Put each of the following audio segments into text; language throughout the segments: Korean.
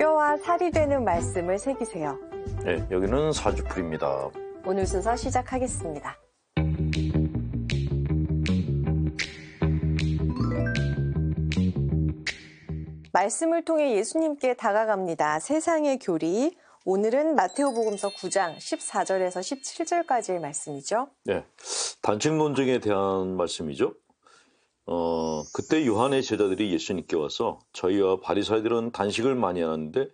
뼈와 살이 되는 말씀을 새기세요. 네, 여기는 사주풀입니다. 오늘 순서 시작하겠습니다. 말씀을 통해 예수님께 다가갑니다. 세상의 교리. 오늘은 마테오복음서 9장 14절에서 17절까지의 말씀이죠. 네. 단층론증에 대한 말씀이죠. 어, 그때 요한의 제자들이 예수님께 와서 저희와 바리사이들은 단식을 많이 하는데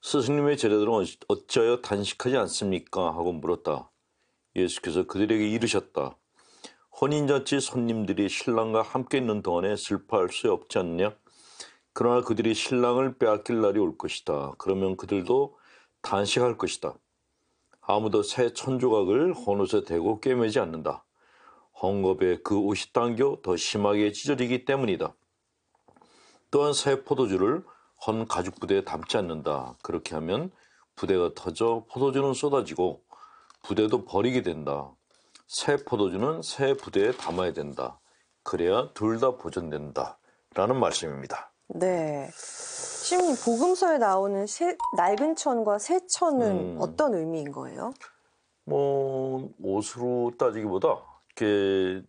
스승님의 제자들은 어찌하여 단식하지 않습니까? 하고 물었다. 예수께서 그들에게 이르셨다. 혼인잔치 손님들이 신랑과 함께 있는 동안에 슬퍼할 수 없지 않냐? 그러나 그들이 신랑을 빼앗길 날이 올 것이다. 그러면 그들도 단식할 것이다. 아무도 새 천조각을 혼옷에 대고 꿰매지 않는다. 헝겊에 그 옷이 당겨 더 심하게 찢어지기 때문이다. 또한 새 포도주를 헌 가죽 부대에 담지 않는다. 그렇게 하면 부대가 터져 포도주는 쏟아지고 부대도 버리게 된다. 새 포도주는 새 부대에 담아야 된다. 그래야 둘 다 보존된다. 라는 말씀입니다. 네. 시님 복음서에 나오는 새, 낡은 천과 새 천은 음, 어떤 의미인 거예요? 뭐 옷으로 따지기보다 그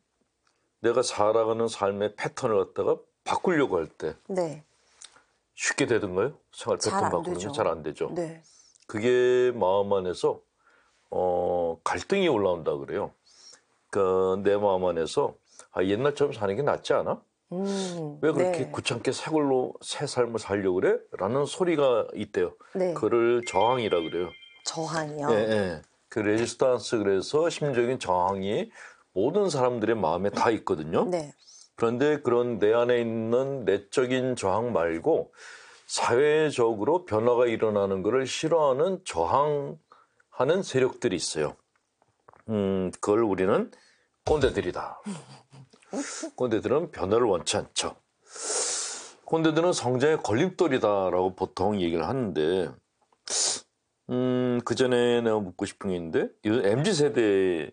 내가 살아가는 삶의 패턴을 갖다가 바꾸려고 할때 네. 쉽게 되던가요? 생활 패턴 바꾸는 게 잘 안 되죠. 네. 그게 마음 안에서 어 갈등이 올라온다 그래요. 그내 그러니까 마음 안에서 아 옛날처럼 사는 게 낫지 않아? 음, 왜 그렇게 네. 구창게 새 걸로 새 삶을 살려고 그래? 라는 소리가 있대요. 네. 그를 저항이라 그래요. 저항이요? 예, 예. 그 레지스탄스 그래서 심적인 저항이 모든 사람들의 마음에 다 있거든요. 네. 그런데 그런 내 안에 있는 내적인 저항 말고 사회적으로 변화가 일어나는 것을 싫어하는 저항하는 세력들이 있어요. 음, 그걸 우리는 꼰대들이다. 꼰대들은 변화를 원치 않죠. 꼰대들은 성장의 걸림돌이다라고 보통 얘기를 하는데, 음, 그 전에 내가 묻고 싶은 게 있는데, 요즘 MZ 세대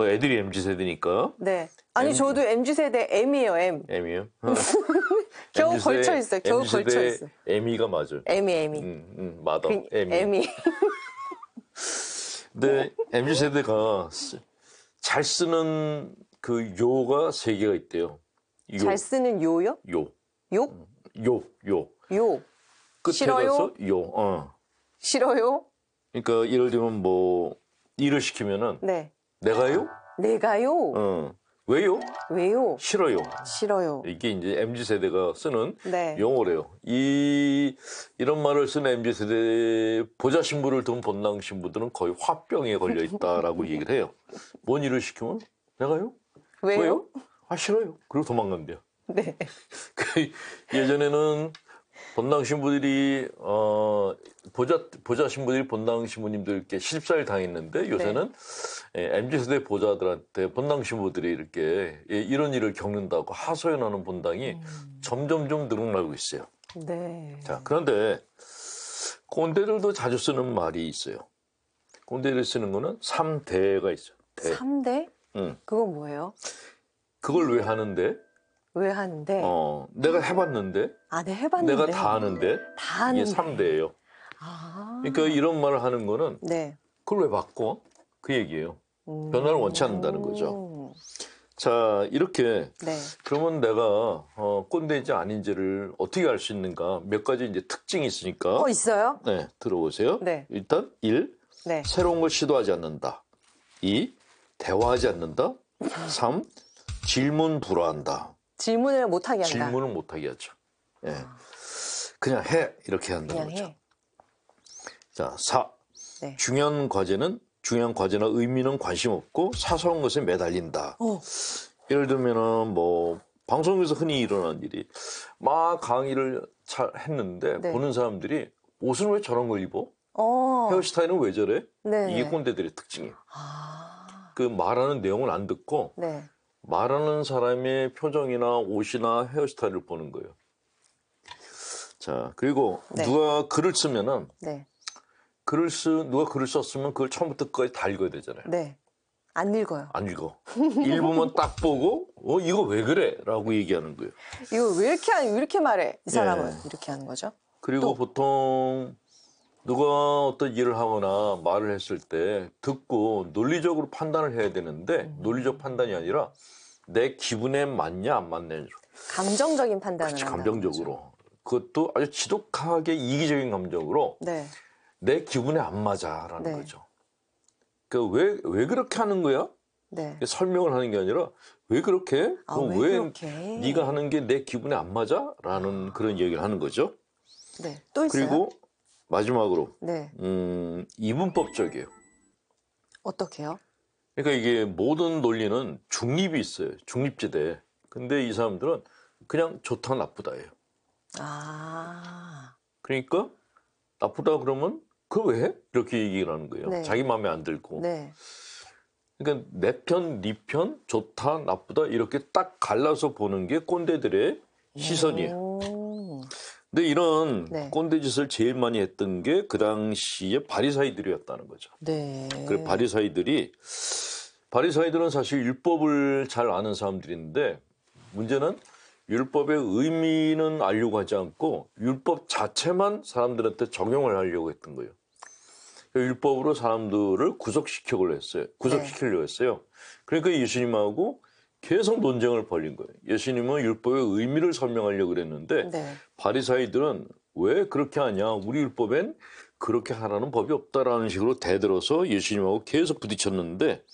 어, 애들이 MZ 세대니까. 네. 아니 M... 저도 MZ 세대 M이에요 M. M이요? 겨우 MZ 걸쳐 있어. 요 겨우 걸쳐 있어. M이가 맞아. 요 M이 M이. 음, 음, 맞아. 그, M이. M이. 근데 MZ 세대가 잘 쓰는 그 요가 세 개가 있대요. 요. 잘 쓰는 요요? 요. 욕? 음, 요, 요. 요. 끝에 싫어요? 가서 요. 어. 싫어요? 그러니까 예를 들면 뭐 일을 시키면은 네. 내가요? 내가요? 어. 왜요? 왜요? 싫어요. 싫어요. 이게 이제 MZ 세대가 쓰는 네. 용어래요. 이 이런 말을 쓰는 MZ 세대 보좌 신부를 둔 본당 신부들은 거의 화병에 걸려 있다라고 얘기를 해요. 뭔 일을 시키면 내가요? 왜요? 왜요? 아 싫어요. 그리고 도망간대요. 네. 그 예전에는 본당 신부들이 어 보좌 보좌 신부들이 본당 신부님들께 실사를 당했는데 요새는 네. mz 예, 세대 보좌들한테 본당 신부들이 이렇게 예, 이런 일을 겪는다고 하소연하는 본당이 음. 점점 좀 늘어나고 있어요. 네. 자 그런데 꼰대들도 자주 쓰는 말이 있어요. 꼰대를 쓰는 거는 3대가 있어요. 대. 3대? 응. 음. 그건 뭐예요? 그걸 왜 하는데? 왜 하는데? 어, 내가 해봤는데? 아, 네, 해봤는데. 내가 다아는데다 하는데. 이게 3대예요. 아. 그러니까 이런 말을 하는 거는 네. 그걸 왜 바꿔? 그 얘기예요. 음. 변화를 원치 않는다는 거죠. 자, 이렇게 네. 그러면 내가 어, 꼰대인지 아닌지를 어떻게 알 수 있는가? 몇 가지 이제 특징이 있으니까. 어, 있어요? 네, 들어보세요. 네. 일단 1. 네. 새로운 걸 시도하지 않는다. 2. 대화하지 않는다. 3. 질문 불허한다. 질문을 못하게 한다. 질문을 못하게 하죠. 아. 예. 그냥 해 이렇게 한다는 그냥 거죠. 자, 사 네. 중요한 과제는 중요한 과제나 의미는 관심 없고 사소한 것에 매달린다. 어. 예를 들면은 뭐 방송에서 흔히 일어난 일이 막 강의를 잘 했는데 네. 보는 사람들이 옷은 왜 저런 걸 입어? 어. 헤어스타일은 왜 저래? 네 이게 꼰대들의 특징이에요. 아. 그 말하는 내용을 안 듣고 네. 말하는 사람의 표정이나 옷이나 헤어스타일을 보는 거예요. 자, 그리고 네. 누가 글을 쓰면은 네. 글을 쓰 누가 글을 썼으면 그걸 처음부터 끝까지 다 읽어야 되잖아요. 네. 안 읽어요. 안 읽어. 읽으면 딱 보고 어 이거 왜 그래라고 얘기하는 거예요. 이거 왜 이렇게 왜 이렇게 말해 이 사람은 예. 이렇게 하는 거죠. 그리고 또. 보통 누가 어떤 일을 하거나 말을 했을 때 듣고 논리적으로 판단을 해야 되는데 음. 논리적 판단이 아니라 내 기분에 맞냐 안 맞냐 감정적인 판단을 그렇지, 감정적으로 그것도 아주 지독하게 이기적인 감정으로 네. 내 기분에 안 맞아라는 네. 거죠. 그러니까 왜, 왜 그렇게 하는 거야? 네. 설명을 하는 게 아니라 왜 그렇게? 아, 그럼 왜, 왜 그렇게? 네가 하는 게 내 기분에 안 맞아? 라는 아. 그런 얘기를 하는 거죠. 네. 또 있어요? 그리고 마지막으로 네. 음, 이분법적이에요. 어떻게요? 그러니까 이게 모든 논리는 중립이 있어요. 중립지대. 근데 이 사람들은 그냥 좋다 나쁘다예요. 아. 그러니까 나쁘다 그러면 그 왜? 이렇게 얘기를 하는 거예요. 네. 자기 마음에 안 들고. 네. 그러니까 내 편, 네 편, 좋다, 나쁘다 이렇게 딱 갈라서 보는 게 꼰대들의 시선이에요. 오. 근데 이런 네. 꼰대 짓을 제일 많이 했던 게 그 당시에 바리사이들이었다는 거죠. 네. 그 바리사이들이 바리사이들은 사실 율법을 잘 아는 사람들인데 문제는 율법의 의미는 알려고 하지 않고 율법 자체만 사람들한테 적용을 하려고 했던 거예요. 그러니까 율법으로 사람들을 구속시켜려고 했어요. 구속시키려고 네. 했어요. 그러니까 예수님하고 계속 논쟁을 벌린 거예요. 예수님은 율법의 의미를 설명하려고 그랬는데 네. 바리사이들은 왜 그렇게 하냐? 우리 율법엔 그렇게 하라는 법이 없다라는 식으로 대들어서 예수님하고 계속 부딪혔는데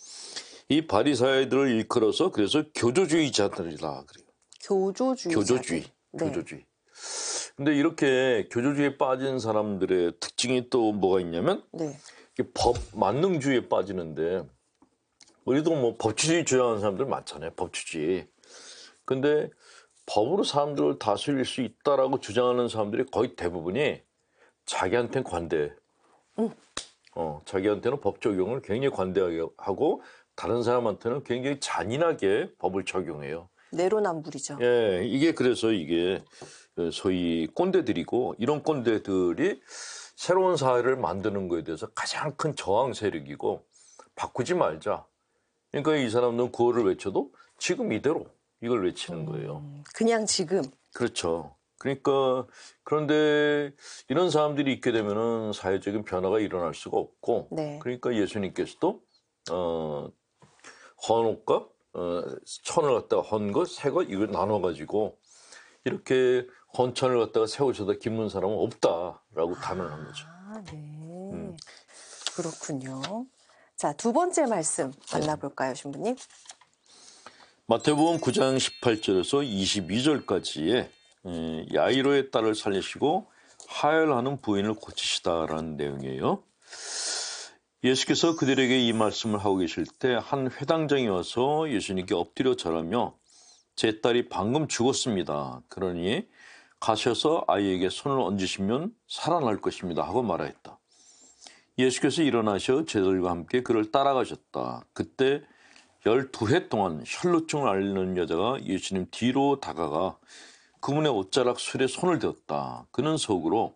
이 바리사이들을 일컬어서 그래서 교조주의자들이라 그래요. 교조주의. 교조주의. 네. 교조주의. 근데 이렇게 교조주의에 빠진 사람들의 특징이 또 뭐가 있냐면 네. 법 만능주의에 빠지는데 우리도 뭐, 뭐 법치주의 주장하는 사람들 많잖아요. 법치주의. 근데 법으로 사람들을 다스릴 수 있다라고 주장하는 사람들이 거의 대부분이 자기한테 는 관대. 어, 자기한테는 법 적용을 굉장히 관대하게 하고 다른 사람한테는 굉장히 잔인하게 법을 적용해요. 내로남불이죠. 예, 이게 그래서 이게 소위 꼰대들이고 이런 꼰대들이 새로운 사회를 만드는 거에 대해서 가장 큰 저항 세력이고 바꾸지 말자. 그러니까 이 사람들은 구호를 외쳐도 지금 이대로 이걸 외치는 거예요. 음, 그냥 지금. 그렇죠. 그러니까 그런데 이런 사람들이 있게 되면은 사회적인 변화가 일어날 수가 없고 네. 그러니까 예수님께서도 어 헌옷과 어 천을 갖다가 헌것새것 이걸 나눠 가지고 이렇게 헌천을 갖다가 세우셔다 깁는 사람은 없다라고 단언한 아, 거죠. 네. 음. 그렇군요. 자, 두 번째 말씀 네. 만나볼까요, 신부님? 마태복음 9장 18절에서 22절까지의 예, 야이로의 딸을 살리시고 하혈하는 부인을 고치시다라는 내용이에요. 예수께서 그들에게 이 말씀을 하고 계실 때 한 회당장이 와서 예수님께 엎드려 절하며 제 딸이 방금 죽었습니다. 그러니 가셔서 아이에게 손을 얹으시면 살아날 것입니다. 하고 말하였다. 예수께서 일어나셔 제자들과 함께 그를 따라가셨다. 그때 12회 동안 혈루증을 앓는 여자가 예수님 뒤로 다가가 그분의 옷자락 술에 손을 대었다. 그는 속으로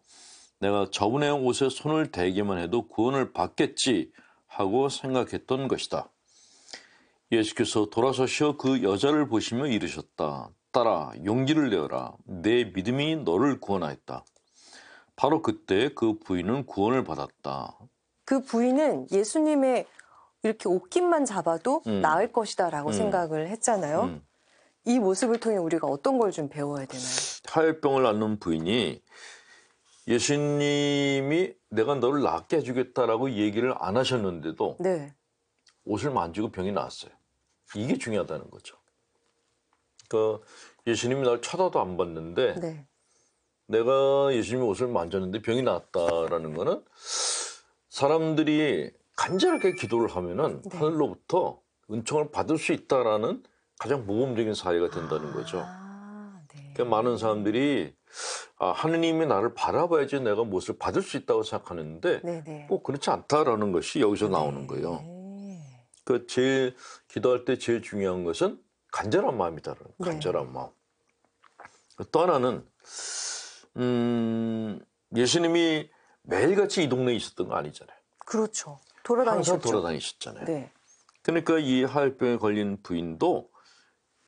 내가 저분의 옷에 손을 대기만 해도 구원을 받겠지 하고 생각했던 것이다. 예수께서 돌아서시어 그 여자를 보시며 이르셨다. 따라 용기를 내어라. 내 믿음이 너를 구원하였다. 바로 그때 그 부인은 구원을 받았다. 그 부인은 예수님의 이렇게 옷깃만 잡아도 음. 나을 것이다라고 음. 생각을 했잖아요. 음. 이 모습을 통해 우리가 어떤 걸 좀 배워야 되나요? 하혈병을 앓는 부인이 예수님이 내가 너를 낫게 해주겠다라고 얘기를 안 하셨는데도 네. 옷을 만지고 병이 나았어요. 이게 중요하다는 거죠. 그 예수님이 날 쳐다도 안 봤는데 네. 내가 예수님의 옷을 만졌는데 병이 났다라는 거는 사람들이 간절하게 기도를 하면은 네. 하늘로부터 은총을 받을 수 있다라는 가장 모범적인 사회가 된다는 거죠. 아, 네. 그러니까 많은 사람들이 아, 하느님이 나를 바라봐야지 내가 무엇을 받을 수 있다고 생각하는데 네네. 네. 꼭 그렇지 않다라는 것이 여기서 네. 나오는 거예요. 네. 그 제일 기도할 때 제일 중요한 것은 간절한 마음이다 간절한 마음. 또 하나는 음, 예수님이 매일같이 이 동네에 있었던 거 아니잖아요. 그렇죠. 돌아다니셨죠. 항상 돌아다니셨잖아요. 네. 그러니까 이 하혈병에 걸린 부인도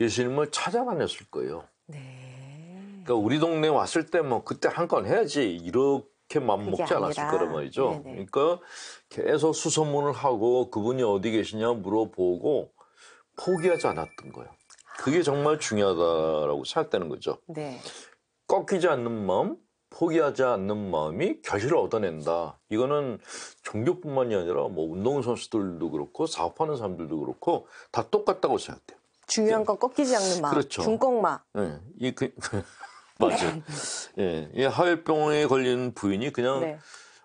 예수님을 찾아다녔을 거예요. 네. 그러니까 우리 동네 왔을 때 뭐 그때 한 건 해야지 이렇게 맘 먹지 않았을 거란 말이죠. 네네. 그러니까 계속 수소문을 하고 그분이 어디 계시냐 물어보고 포기하지 않았던 거예요. 그게 정말 중요하다라고 생각되는 거죠. 네. 꺾이지 않는 마음, 포기하지 않는 마음이 결실을 얻어낸다. 이거는 종교뿐만이 아니라 뭐 운동선수들도 그렇고 사업하는 사람들도 그렇고 다 똑같다고 생각돼요. 중요한 예. 건 꺾이지 않는 마음. 그렇죠. 중꺾마. 예. 이 그, 맞아요. 예. 이 하혈병에 걸린 부인이 그냥 네.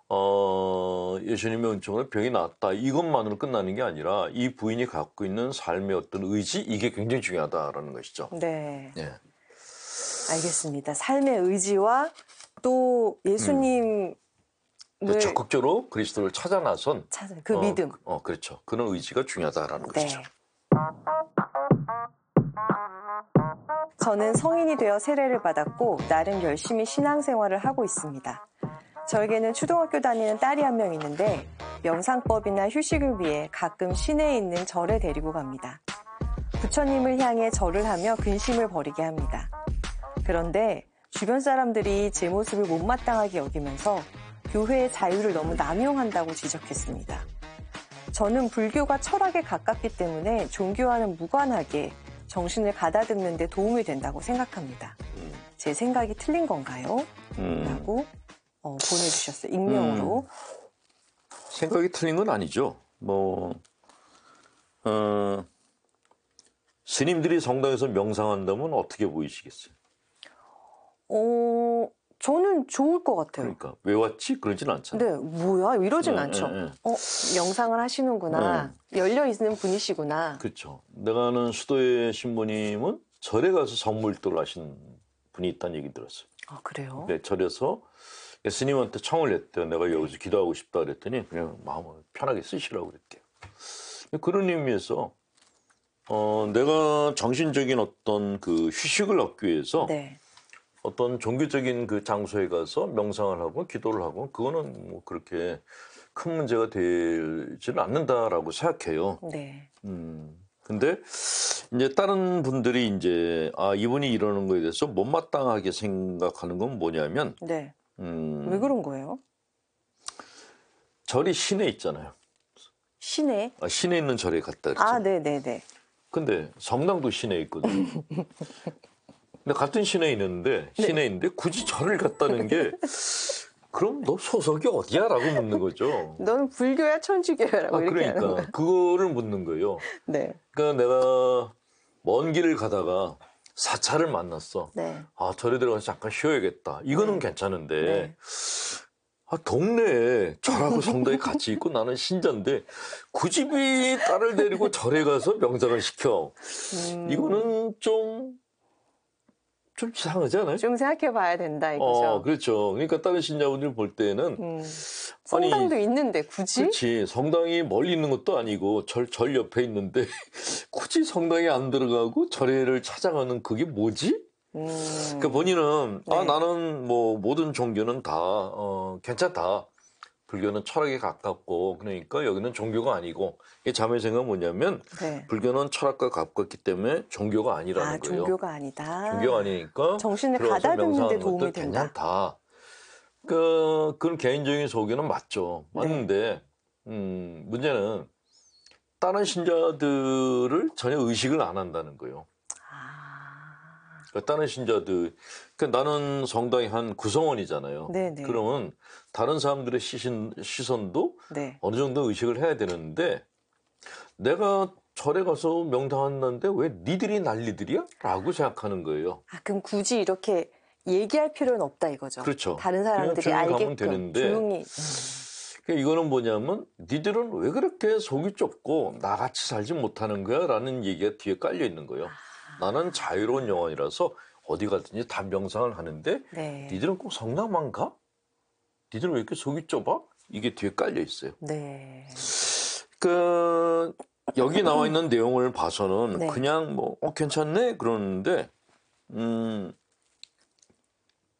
어, 예수님의 은총으로 병이 났다. 이것만으로 끝나는 게 아니라 이 부인이 갖고 있는 삶의 어떤 의지 이게 굉장히 중요하다라는 것이죠. 네. 예. 알겠습니다. 삶의 의지와 또 예수님 을 음. 그 적극적으로 그리스도를 찾아 나선 찾아, 그 어, 믿음. 어, 그렇죠. 그런 의지가 중요하다라는 네. 것이죠. 저는 성인이 되어 세례를 받았고 나름 열심히 신앙생활을 하고 있습니다. 저에게는 초등학교 다니는 딸이 한 명 있는데 명상법이나 휴식을 위해 가끔 시내에 있는 절에 데리고 갑니다. 부처님을 향해 절을 하며 근심을 버리게 합니다. 그런데 주변 사람들이 제 모습을 못마땅하게 여기면서 교회의 자유를 너무 남용한다고 지적했습니다. 저는 불교가 철학에 가깝기 때문에 종교와는 무관하게 정신을 가다듬는 데 도움이 된다고 생각합니다. 제 생각이 틀린 건가요? 음. 라고 어, 보내주셨어요. 익명으로. 음. 생각이 틀린 건 아니죠. 뭐, 어, 스님들이 성당에서 명상한다면 어떻게 보이시겠어요? 어, 저는 좋을 것 같아요. 그러니까 왜 왔지? 그러진 않잖아요. 네, 뭐야? 이러진 네, 않죠. 네, 네. 어, 영상을 하시는구나. 네. 열려 있는 분이시구나. 그렇죠. 내가 아는 수도의 신부님은 절에 가서 성물도를 하신 분이 있다는 얘기 들었어요. 아, 그래요? 네, 절에서 예수님한테 청을 했대요. 내가 네. 여기서 기도하고 싶다 그랬더니 그냥 마음을 편하게 쓰시라고 그랬대요. 그런 의미에서 어, 내가 정신적인 어떤 그 휴식을 얻기 위해서 네. 어떤 종교적인 그 장소에 가서 명상을 하고 기도를 하고 그거는 뭐 그렇게 큰 문제가 되지는 않는다라고 생각해요. 네. 음. 근데 이제 다른 분들이 이제 아 이분이 이러는 거에 대해서 못마땅하게 생각하는 건 뭐냐면 네. 음, 왜 그런 거예요? 절이 시내 있잖아요. 시내? 아, 시내 있는 절에 갔다 그랬잖아 네, 네, 네. 근데 성당도 시내에 있거든요. 근데 같은 시내에 있는데 네. 시내인데 굳이 절을 갔다는 게 그럼 너 소속이 어디야? 라고 묻는 거죠. 너 불교야 천주교야라고 아, 이렇게 그러니까 그거를 묻는 거예요. 네. 그러니까 내가 먼 길을 가다가 사찰을 만났어. 네. 아 절에 들어가서 잠깐 쉬어야겠다. 이거는 네. 괜찮은데 네. 아, 동네에 절하고 성당이 같이 있고 나는 신자인데 굳이 딸을 데리고 절에 가서 명상을 시켜. 음... 이거는 좀좀 이상하지 않아요? 좀 생각해 봐야 된다 어, 이거죠. 어, 그렇죠. 그러니까 다른 신자분들 볼 때는 음. 성당도 아니, 있는데 굳이 그렇지. 성당이 멀리 있는 것도 아니고 절, 절 옆에 있는데 굳이 성당에 안 들어가고 절에를 찾아가는 그게 뭐지? 음. 그 본인은 아, 네. 아 나는 뭐 모든 종교는 다 어, 괜찮다. 불교는 철학에 가깝고 그러니까 여기는 종교가 아니고 이 자매생은 뭐냐면 네. 불교는 철학과 가깝기 때문에 종교가 아니라는 아, 거예요. 종교가 아니다. 종교가 아니니까 정신을 가다듬는 데 도움이 된다. 괜찮다. 그그런 개인적인 소견은 맞죠. 네. 맞는데 네. 음, 문제는 다른 신자들을 전혀 의식을 안 한다는 거예요. 그러니까 다른 신자들, 그러니까 나는 성당의 한 구성원이잖아요. 네네. 네. 그러면 다른 사람들의 시신, 시선도 네. 어느 정도 의식을 해야 되는데 내가 절에 가서 명당 왔는데 왜 니들이 난리들이야? 라고 생각하는 거예요. 아, 그럼 굳이 이렇게 얘기할 필요는 없다 이거죠. 그렇죠. 다른 사람들이 알게끔 되는데. 조용히. 음. 러니까 이거는 뭐냐면 니들은 왜 그렇게 속이 좁고 나같이 살지 못하는 거야? 라는 얘기가 뒤에 깔려 있는 거예요. 아. 나는 자유로운 영혼이라서 어디 가든지 담병상을 하는데 네. 니들은 꼭성남만 가? 니들 은왜 이렇게 속이 좁아? 이게 뒤에 깔려 있어요. 네. 그 여기 나와 있는 내용을 봐서는 네. 그냥 뭐 어, 괜찮네 그러는데 음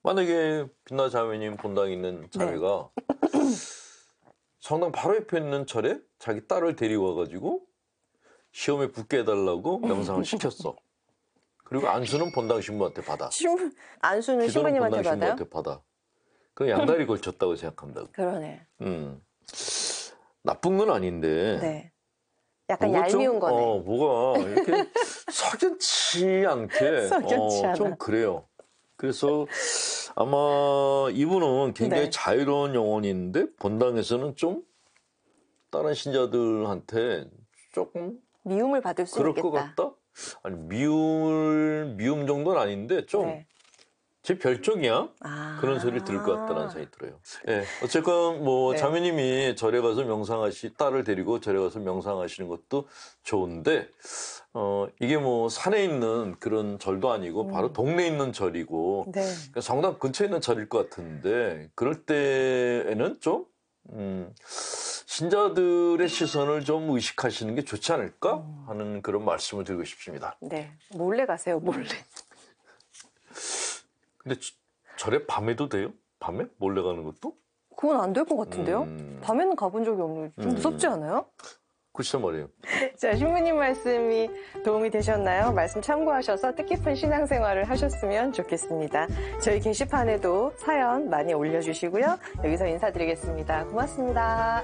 만약에 빛나 자매님 본당에 있는 네. 자매가 네. 성당 바로 옆에 있는 절에 자기 딸을 데리고 와가지고 시험에 붙게 해달라고 명상을 시켰어. 그리고 안수는 본당 신부한테 받아. 신부 안수는 신부님한테 받아요? 신부한테 받아. 그 양다리 걸쳤다고 생각합니다. 그러네. 음. 나쁜 건 아닌데. 네. 약간 얄미운 거네. 어, 뭐가 이렇게 석연치 않게 어, 좀 그래요. 그래서 아마 이분은 굉장히 네. 자유로운 영혼인데 본당에서는 좀 다른 신자들한테 조금 미움을 받을 수 있겠다. 것 같다. 아니 미움 미움 정도는 아닌데 좀. 네. 제 별종이야 아 그런 소리를 들을 것 같다는 생각이 들어요. 예. 네. 어쨌건 뭐 네. 자매님이 절에 가서 명상하시 딸을 데리고 절에 가서 명상하시는 것도 좋은데 어 이게 뭐 산에 있는 그런 절도 아니고 음. 바로 동네에 있는 절이고 네. 그러니까 성당 근처에 있는 절일 것 같은데 그럴 때에는 좀 음, 신자들의 시선을 좀 의식하시는 게 좋지 않을까 하는 그런 말씀을 드리고 싶습니다. 네, 몰래 가세요, 몰래. 근데 절에 밤에도 돼요? 밤에 몰래 가는 것도? 그건 안 될 것 같은데요. 음. 밤에는 가본 적이 없는데 좀 음. 무섭지 않아요? 구시점 뭐래요? 자, 신부님 말씀이 도움이 되셨나요? 말씀 참고하셔서 뜻깊은 신앙생활을 하셨으면 좋겠습니다. 저희 게시판에도 사연 많이 올려주시고요. 여기서 인사드리겠습니다. 고맙습니다.